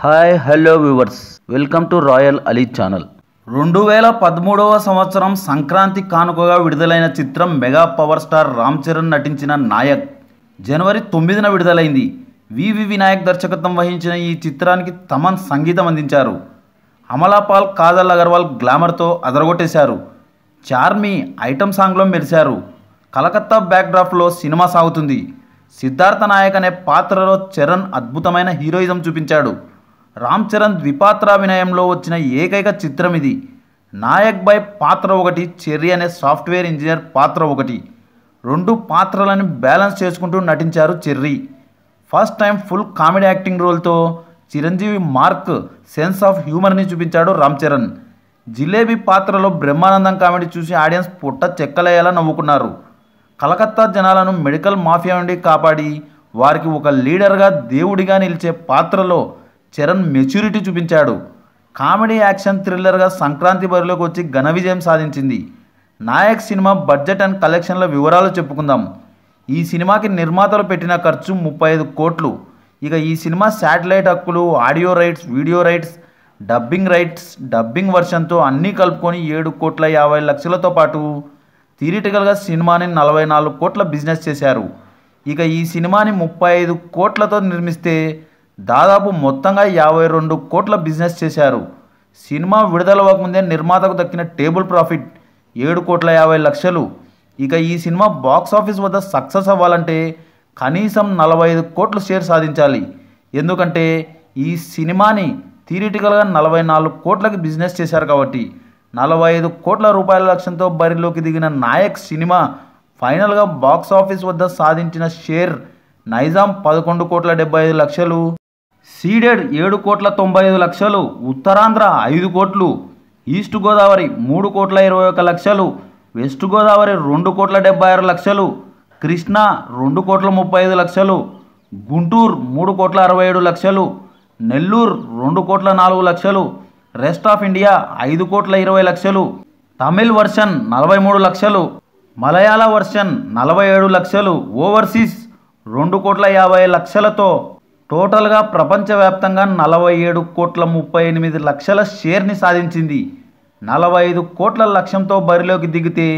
Hi hello viewers welcome to Royal Ali channel రెండు వేల పదమూడవ సంవత్సరం సంక్రాంతి కానుకగా విడుదలైన చిత్రం mega power star Ram Charan నటించిన నాయక్ జనవరి తొమ్మిదిన విడుదలైంది వివి వినాయక్ దర్శకత్వం వహించిన ఈ చిత్రానికి తమన్ సంగీతం అందించారు అమలాపాల్ కాజల్ అగర్వాల్ గ్లామర్తో అదరగొట్టేశారు చార్మి ఐటమ్ సాంగ్లో మెరిశారు కలకత్తా బ్యాక్డ్రాప్లో సినిమా సాగుతుంది సిద్ధార్థ నాయక్ అనే పాత్రలో చరణ్ అద్భుతమైన హీరోయిజం చూపించాడు రామ్ చరణ్ ద్విపాత్రాభినయంలో వచ్చిన ఏకైక చిత్రం ఇది నాయక్ బాయ్ పాత్ర ఒకటి చెర్రీ అనే సాఫ్ట్వేర్ ఇంజనీర్ పాత్ర ఒకటి రెండు పాత్రలను బ్యాలెన్స్ చేసుకుంటూ నటించారు Cherry first time full comedy acting రోల్తో చిరంజీవి మార్క్ సెన్స్ ఆఫ్ హ్యూమర్ని చూపించాడు రామ్ చరణ్ జిలేబీ పాత్రలో బ్రహ్మానందం కామెడీ చూసి ఆడియన్స్ పుట్ట చెక్కలయ్యేలా నవ్వుకున్నారు కలకత్తా జనాలను మెడికల్ మాఫియా నుండి కాపాడి వారికి ఒక లీడర్గా దేవుడిగా నిలిచే పాత్రలో చరణ్ మెచ్యూరిటీ చూపించాడు కామెడీ యాక్షన్ థ్రిల్లర్గా సంక్రాంతి బరిలోకి వచ్చి ఘన విజయం సాధించింది నాయక్ సినిమా బడ్జెట్ అండ్ కలెక్షన్ల వివరాలు చెప్పుకుందాం ఈ సినిమాకి నిర్మాతలు పెట్టిన ఖర్చు ముప్పై ఐదు కోట్లు ఇక ఈ సినిమా శాటిలైట్ హక్కులు audio rights video rights dubbing rights dubbing వర్షన్తో అన్నీ కలుపుకొని ఏడు కోట్ల యాభై లక్షలతో పాటు థియేటికల్గా సినిమాని నలభై నాలుగు కోట్ల బిజినెస్ చేశారు ఇక ఈ సినిమాని ముప్పై ఐదు కోట్లతో నిర్మిస్తే దాదాపు మొత్తంగా యాభై రెండు కోట్ల బిజినెస్ చేశారు సినిమా విడుదల అవ్వకముందే నిర్మాతకు దక్కిన టేబుల్ ప్రాఫిట్ ఏడు కోట్ల యాభై లక్షలు ఇక ఈ సినిమా బాక్స్ ఆఫీస్ వద్ద సక్సెస్ అవ్వాలంటే కనీసం నలభై ఐదు కోట్లు షేర్ సాధించాలి ఎందుకంటే ఈ సినిమాని థియరిటికల్గా నలభై నాలుగు కోట్లకి బిజినెస్ చేశారు కాబట్టి నలభై ఐదు కోట్ల రూపాయల లక్ష్యంతో బరిలోకి దిగిన నాయక్ సినిమా ఫైనల్గా బాక్స్ ఆఫీస్ వద్ద సాధించిన షేర్ నైజాం పదకొండు కోట్ల డెబ్బై ఐదు లక్షలు సీడెడ్ ఏడు కోట్ల తొంభై ఐదు లక్షలు ఉత్తరాంధ్ర ఐదు కోట్లు ఈస్ట్ గోదావరి మూడు కోట్ల ఇరవై ఒక లక్షలు వెస్ట్ గోదావరి రెండు కోట్ల డెబ్బై ఆరు లక్షలు కృష్ణా రెండు కోట్ల ముప్పై ఐదు లక్షలు గుంటూరు మూడు కోట్ల అరవై ఏడు లక్షలు నెల్లూరు రెండు కోట్ల నాలుగు లక్షలు రెస్ట్ ఆఫ్ ఇండియా ఐదు కోట్ల ఇరవై లక్షలు తమిళ్ వర్షన్ నలభై మూడు లక్షలు మలయాళ వర్షన్ నలభై ఏడు లక్షలు ఓవర్సీస్ రెండు కోట్ల యాభై లక్షలతో టోటల్గా ప్రపంచవ్యాప్తంగా నలభై ఏడు కోట్ల ముప్పై ఎనిమిది లక్షల షేర్ని సాధించింది నలభై ఐదు కోట్ల లక్ష్యంతో బరిలోకి దిగితే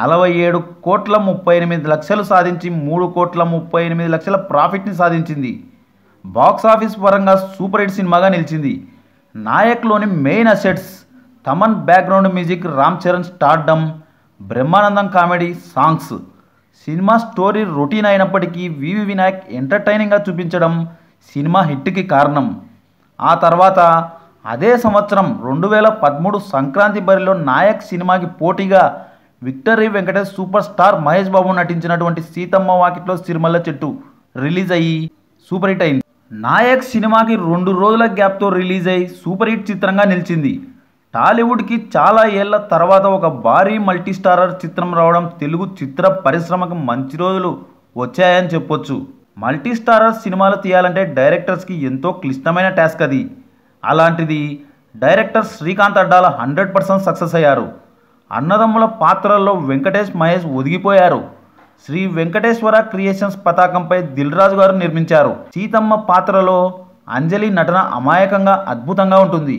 నలభై ఏడు కోట్ల ముప్పై ఎనిమిది లక్షలు సాధించి మూడు కోట్ల ముప్పై ఎనిమిది లక్షల ప్రాఫిట్ని సాధించింది బాక్సాఫీస్ పరంగా సూపర్ హిట్ సినిమాగా నిలిచింది నాయక్లోని main assets Thaman background music Ram Charan stardom Brahmanandam comedy songs cinema story routine అయినప్పటికీ వివి వినాయక్ ఎంటర్టైనింగ్గా చూపించడం సినిమా హిట్కి కారణం ఆ తర్వాత అదే సంవత్సరం రెండు వేల పదమూడు సంక్రాంతి బరిలో నాయక్ సినిమాకి పోటీగా victory Venkatesh super star Mahesh Babu నటించినటువంటి సీతమ్మ వాకిట్లో సిరిమల్ల చెట్టు రిలీజ్ అయ్యి సూపర్ హిట్ అయింది నాయక్ సినిమాకి రెండు రోజుల గ్యాప్తో రిలీజ్ అయి సూపర్ హిట్ చిత్రంగా నిలిచింది టాలీవుడ్కి చాలా ఏళ్ల తర్వాత ఒక భారీ మల్టీస్టారర్ చిత్రం రావడం తెలుగు చిత్ర పరిశ్రమకు మంచి రోజులు వచ్చాయని చెప్పొచ్చు మల్టీస్టారర్ సినిమాలు తీయాలంటే డైరెక్టర్స్కి ఎంతో క్లిష్టమైన టాస్క్ అది అలాంటిది director Srikanth Addala hundred percent success అయ్యారు అన్నదమ్ముల పాత్రల్లో వెంకటేష్ మహేష్ ఒదిగిపోయారు శ్రీ వెంకటేశ్వర క్రియేషన్స్ పతాకంపై దిల్రాజు గారు నిర్మించారు సీతమ్మ పాత్రలో అంజలి నటన అమాయకంగా అద్భుతంగా ఉంటుంది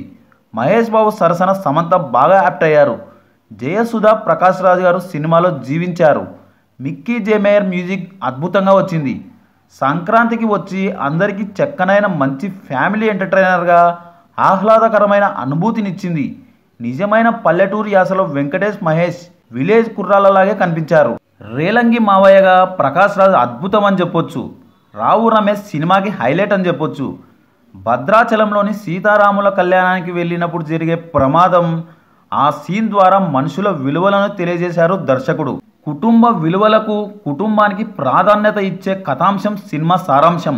మహేష్ బాబు సరసన సమంత బాగా యాప్ట్ అయ్యారు జయసుధ ప్రకాశ్ రాజు గారు సినిమాలో జీవించారు మిక్కీ జేమేయర్ మ్యూజిక్ అద్భుతంగా వచ్చింది సంక్రాంతికి వచ్చి అందరికీ చెక్కనైన మంచి ఫ్యామిలీ ఎంటర్టైనర్గా ఆహ్లాదకరమైన అనుభూతినిచ్చింది నిజమైన పల్లెటూరు యాసలో వెంకటేష్ మహేష్ విలేజ్ కుర్రాలలాగే కనిపించారు రేలంగి మావయ్యగా ప్రకాష్ రాజ్ అద్భుతం అని చెప్పొచ్చు రావు రమేష్ సినిమాకి హైలైట్ అని చెప్పొచ్చు భద్రాచలంలోని సీతారాముల కళ్యాణానికి వెళ్ళినప్పుడు జరిగే ప్రమాదం ఆ సీన్ ద్వారా మనుషుల విలువలను తెలియజేశారు దర్శకుడు కుటుంబ విలువలకు కుటుంబానికి ప్రాధాన్యత ఇచ్చే కథాంశం సినిమా సారాంశం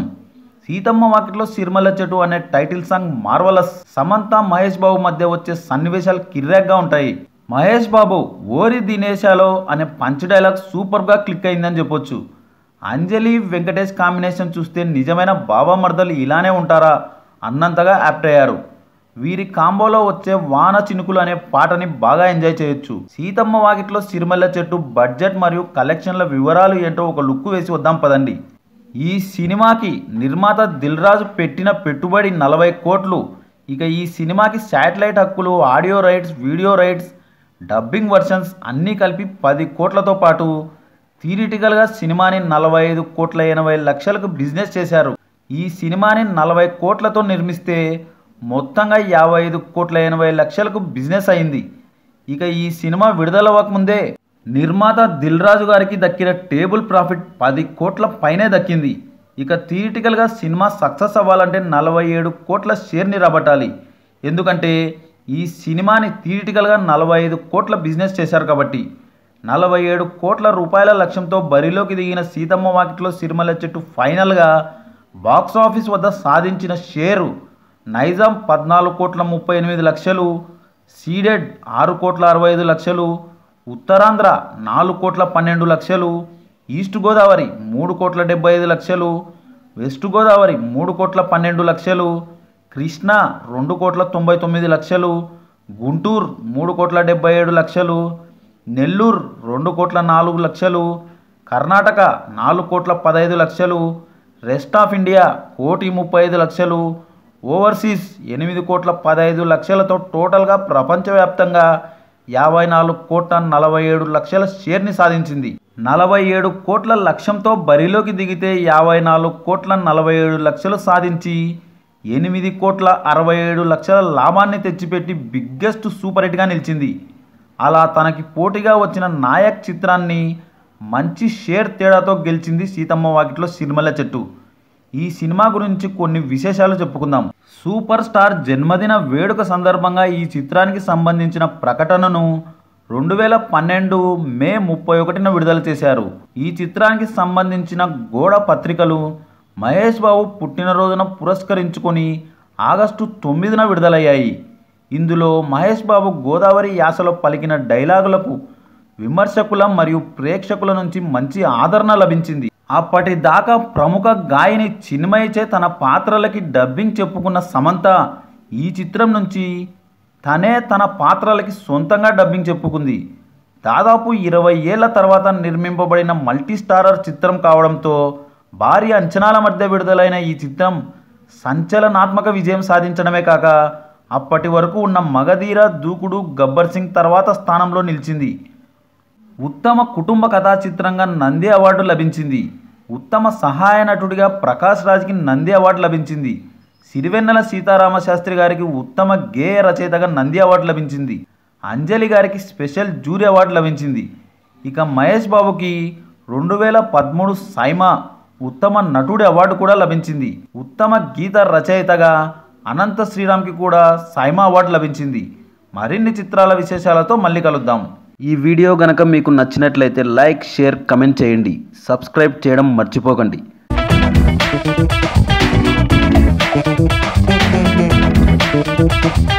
సీతమ్మ వాకిట్లో సిరిమల చెట్టు అనే title song marvellous Samantha Mahesh Babu మధ్య వచ్చే సన్నివేశాలు కిర్రాగ్గా ఉంటాయి మహేష్ బాబు ఓరి దినేశాలో అనే పంచ్ డైలాగ్ సూపర్గా క్లిక్ అయిందని చెప్పొచ్చు అంజలి వెంకటేష్ కాంబినేషన్ చూస్తే నిజమైన బాబా మర్దలు ఇలానే ఉంటారా అన్నంతగా యాప్ట్ అయ్యారు వీరి కాంబోలో వచ్చే వాన చినుకులు అనే పాటని బాగా ఎంజాయ్ చేయొచ్చు సీతమ్మ వాకిట్లో సిరిమల్ల చెట్టు బడ్జెట్ మరియు కలెక్షన్ల వివరాలు ఏంటో ఒక లుక్ వేసి వద్దాం పదండి ఈ సినిమాకి నిర్మాత దిల్రాజు పెట్టిన పెట్టుబడి నలభై కోట్లు ఇక ఈ సినిమాకి శాటిలైట్ హక్కులు audio rights video rights dubbing versions అన్నీ కలిపి పది కోట్లతో పాటు థియరిటికల్గా సినిమాని నలభై ఐదు కోట్ల ఎనభై లక్షలకు బిజినెస్ చేశారు ఈ సినిమాని నలభై కోట్లతో నిర్మిస్తే మొత్తంగా యాభై ఐదు కోట్ల ఎనభై లక్షలకు బిజినెస్ అయింది ఇక ఈ సినిమా విడుదలవ్వకముందే నిర్మాత దిల్రాజు గారికి దక్కిన టేబుల్ ప్రాఫిట్ పది కోట్ల పైనే దక్కింది ఇక థియేటికల్గా సినిమా సక్సెస్ అవ్వాలంటే నలభై ఏడు కోట్ల షేర్ని రాబట్టాలి ఎందుకంటే ఈ సినిమాని థియేటికల్గా నలభై ఐదు కోట్ల బిజినెస్ చేశారు కాబట్టి నలభై ఏడు కోట్ల రూపాయల లక్ష్యంతో బరిలోకి దిగిన సీతమ్మ వాకిట్లో సిరిమల చెట్టు ఫైనల్గా బాక్సాఫీస్ వద్ద సాధించిన షేరు నైజాం పద్నాలుగు కోట్ల ముప్పై ఎనిమిది లక్షలు సీడెడ్ ఆరు కోట్ల అరవై ఐదు లక్షలు ఉత్తరాంధ్ర నాలుగు కోట్ల పన్నెండు లక్షలు ఈస్ట్ గోదావరి మూడు కోట్ల డెబ్బై ఐదు లక్షలు వెస్ట్ గోదావరి మూడు కోట్ల పన్నెండు లక్షలు కృష్ణా రెండు కోట్ల తొంభై తొమ్మిది లక్షలు గుంటూరు మూడు కోట్ల డెబ్బై ఏడు లక్షలు నెల్లూరు రెండు కోట్ల నాలుగు లక్షలు కర్ణాటక నాలుగు కోట్ల పదహైదు లక్షలు రెస్ట్ ఆఫ్ ఇండియా కోటి ముప్పై ఐదు లక్షలు ఓవర్సీస్ ఎనిమిది కోట్ల పదహైదు లక్షలతో టోటల్గా ప్రపంచవ్యాప్తంగా యాభై నాలుగు కోట్ల నలభై ఏడు లక్షల షేర్ని సాధించింది నలభై ఏడు కోట్ల లక్ష్యంతో బరిలోకి దిగితే యాభై నాలుగు కోట్ల నలభై ఏడు లక్షలు సాధించి ఎనిమిది కోట్ల అరవై ఏడు లక్షల లాభాన్ని తెచ్చిపెట్టి బిగ్గెస్ట్ సూపర్ హిట్గా నిలిచింది అలా తనకి పోటీగా వచ్చిన నాయక్ చిత్రాన్ని మంచి షేర్ తేడాతో గెలిచింది సీతమ్మ వాకిట్లో సినిమల చెట్టు ఈ సినిమా గురించి కొన్ని విశేషాలు చెప్పుకుందాం సూపర్ స్టార్ జన్మదిన వేడుక సందర్భంగా ఈ చిత్రానికి సంబంధించిన ప్రకటనను రెండు వేల పన్నెండు మే ముప్పై ఒకటిన విడుదల చేశారు ఈ చిత్రానికి సంబంధించిన గోడ పత్రికలు మహేష్ బాబు పుట్టినరోజున పురస్కరించుకొని ఆగస్టు తొమ్మిదిన విడుదలయ్యాయి ఇందులో మహేష్ బాబు గోదావరి యాసలో పలికిన డైలాగులకు విమర్శకుల మరియు ప్రేక్షకుల నుంచి మంచి ఆదరణ లభించింది అప్పటిదాకా ప్రముఖ గాయని చిన్మయచే తన పాత్రలకి డబ్బింగ్ చెప్పుకున్న సమంత ఈ చిత్రం నుంచి తనే తన పాత్రలకి సొంతంగా డబ్బింగ్ చెప్పుకుంది దాదాపు ఇరవై ఏళ్ల తర్వాత నిర్మింపబడిన మల్టీస్టారర్ చిత్రం కావడంతో భారీ అంచనాల మధ్య విడుదలైన ఈ చిత్రం సంచలనాత్మక విజయం సాధించడమే కాక అప్పటి వరకు ఉన్న మగధీర దూకుడు గబ్బర్ సింగ్ తర్వాత స్థానంలో నిలిచింది ఉత్తమ కుటుంబ కథా చిత్రంగా నంది అవార్డు లభించింది ఉత్తమ సహాయ నటుడిగా ప్రకాష్ రాజ్కి నంది అవార్డు లభించింది సిరివెన్నెల సీతారామ శాస్త్రి గారికి ఉత్తమ గేయ రచయితగా నంది అవార్డు లభించింది అంజలి గారికి స్పెషల్ జూరీ అవార్డు లభించింది ఇక మహేష్ బాబుకి రెండు వేల పదమూడు సైమా ఉత్తమ నటుడి అవార్డు కూడా లభించింది ఉత్తమ గీత రచయితగా అనంత శ్రీరామ్కి కూడా సాయిమా అవార్డు లభించింది మరిన్ని చిత్రాల విశేషాలతో మళ్ళీ కలుద్దాం ఈ వీడియో గనక మీకు నచ్చినట్లయితే లైక్ షేర్ కమెంట్ చేయండి సబ్స్క్రైబ్ చేయడం మర్చిపోకండి Thank you.